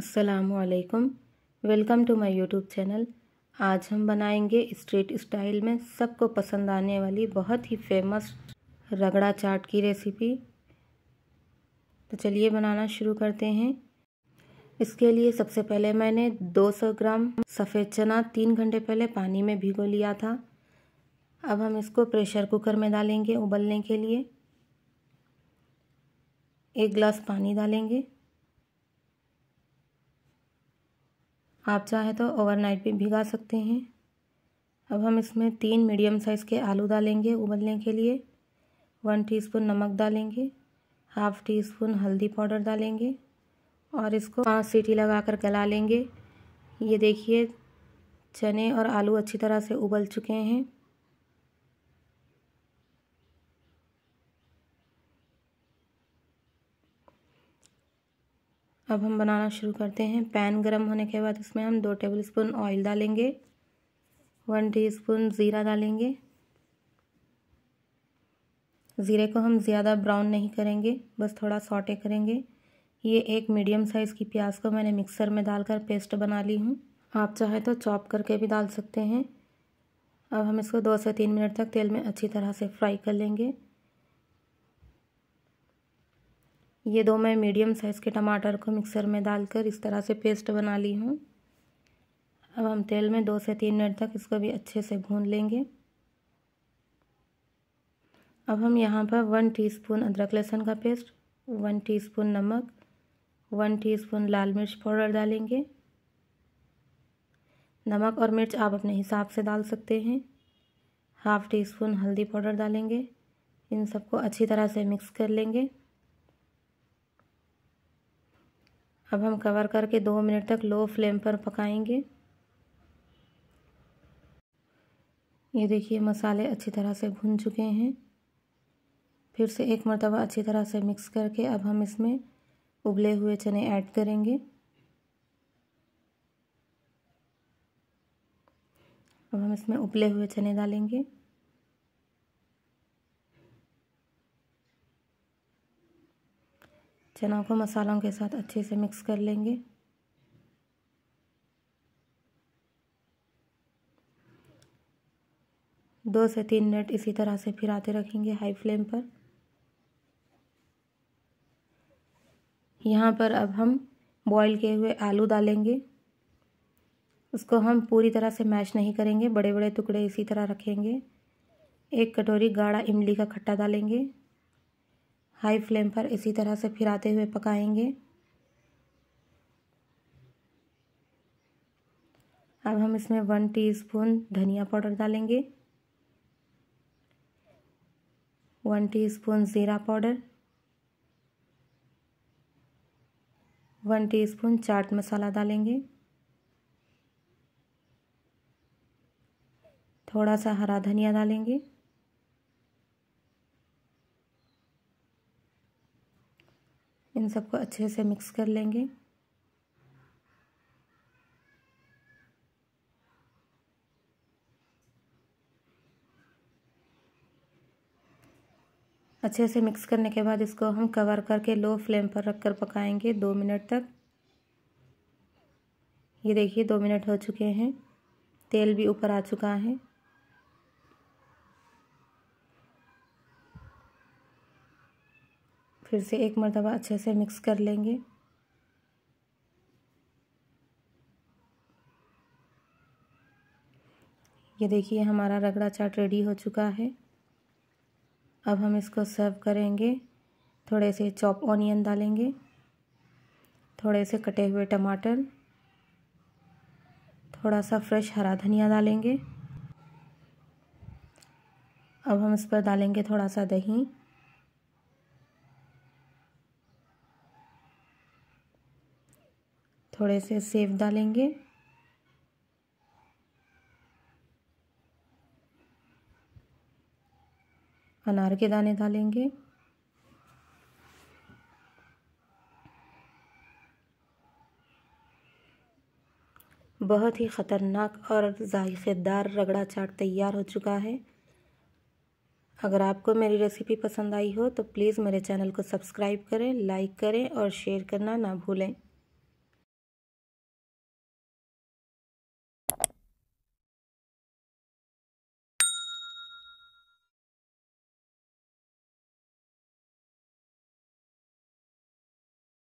असलकम welcome to my YouTube channel आज हम बनाएंगे स्ट्रीट स्टाइल में सबको पसंद आने वाली बहुत ही फेमस रगड़ा चाट की रेसिपी तो चलिए बनाना शुरू करते हैं इसके लिए सबसे पहले मैंने 200 ग्राम सफ़ेद चना तीन घंटे पहले पानी में भिगो लिया था अब हम इसको प्रेशर कुकर में डालेंगे उबलने के लिए एक गिलास पानी डालेंगे आप चाहे तो ओवरनाइट भी भिगा सकते हैं अब हम इसमें तीन मीडियम साइज़ के आलू डालेंगे उबलने के लिए वन टीस्पून नमक डालेंगे हाफ टी स्पून हल्दी पाउडर डालेंगे और इसको पाँच सीटी लगा कर गला लेंगे ये देखिए चने और आलू अच्छी तरह से उबल चुके हैं अब हम बनाना शुरू करते हैं पैन गरम होने के बाद इसमें हम दो टेबल स्पून ऑयल डालेंगे वन टीस्पून ज़ीरा डालेंगे ज़ीरे को हम ज़्यादा ब्राउन नहीं करेंगे बस थोड़ा सॉटे करेंगे ये एक मीडियम साइज़ की प्याज को मैंने मिक्सर में डालकर पेस्ट बना ली हूँ आप चाहे तो चॉप करके भी डाल सकते हैं अब हम इसको दो से तीन मिनट तक तेल में अच्छी तरह से फ्राई कर लेंगे ये दो मैं मीडियम साइज़ के टमाटर को मिक्सर में डालकर इस तरह से पेस्ट बना ली हूँ अब हम तेल में दो से तीन मिनट तक इसको भी अच्छे से भून लेंगे अब हम यहाँ पर वन टीस्पून अदरक लहसुन का पेस्ट वन टीस्पून नमक वन टीस्पून लाल मिर्च पाउडर डालेंगे नमक और मिर्च आप अपने हिसाब से डाल सकते हैं हाफ़ टी स्पून हल्दी पाउडर डालेंगे इन सबको अच्छी तरह से मिक्स कर लेंगे अब हम कवर करके दो मिनट तक लो फ्लेम पर पकाएंगे ये देखिए मसाले अच्छी तरह से भुन चुके हैं फिर से एक मरतबा अच्छी तरह से मिक्स करके अब हम इसमें उबले हुए चने ऐड करेंगे अब हम इसमें उबले हुए चने डालेंगे चना को मसालों के साथ अच्छे से मिक्स कर लेंगे दो से तीन मिनट इसी तरह से फिराते रखेंगे हाई फ्लेम पर यहाँ पर अब हम बॉईल किए हुए आलू डालेंगे उसको हम पूरी तरह से मैश नहीं करेंगे बड़े बड़े टुकड़े इसी तरह रखेंगे एक कटोरी गाढ़ा इमली का खट्टा डालेंगे हाई फ्लेम पर इसी तरह से फिराते हुए पकाएंगे अब हम इसमें वन टीस्पून धनिया पाउडर डालेंगे वन टीस्पून ज़ीरा powder one teaspoon chaat masala डालेंगे थोड़ा सा हरा धनिया डालेंगे इन सबको अच्छे से मिक्स कर लेंगे अच्छे से मिक्स करने के बाद इसको हम कवर करके लो फ्लेम पर रखकर पकाएंगे दो मिनट तक ये देखिए दो मिनट हो चुके हैं तेल भी ऊपर आ चुका है फिर से एक मरतबा अच्छे से मिक्स कर लेंगे ये देखिए हमारा रगड़ा चाट रेडी हो चुका है अब हम इसको सर्व करेंगे थोड़े से चॉप ऑनियन डालेंगे थोड़े से कटे हुए टमाटर थोड़ा सा फ्रेश हरा धनिया डालेंगे अब हम इस पर डालेंगे थोड़ा सा दही थोड़े से सेब डालेंगे अनार के दाने डालेंगे बहुत ही ख़तरनाक और जायकेदार रगड़ा चाट तैयार हो चुका है अगर आपको मेरी रेसिपी पसंद आई हो तो प्लीज़ मेरे चैनल को सब्सक्राइब करें लाइक करें और शेयर करना ना भूलें